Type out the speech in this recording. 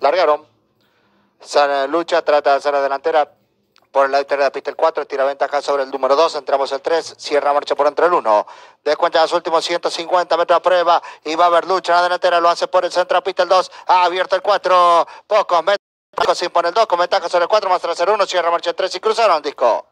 largaron. Sale Lucha trata de hacer la delantera por el lado de la pista el 4, tira ventaja sobre el número 2, entramos el 3, cierra marcha por entre el 1. Descuenta los últimos 150 metros a prueba y va a haber lucha en la delantera, lo hace por el centro pista el 2, ha abierto el 4, pocos metros. Se impone el 2 con ventaja sobre el 4 más tras el 1, cierra marcha el 3 y cruzaron el disco.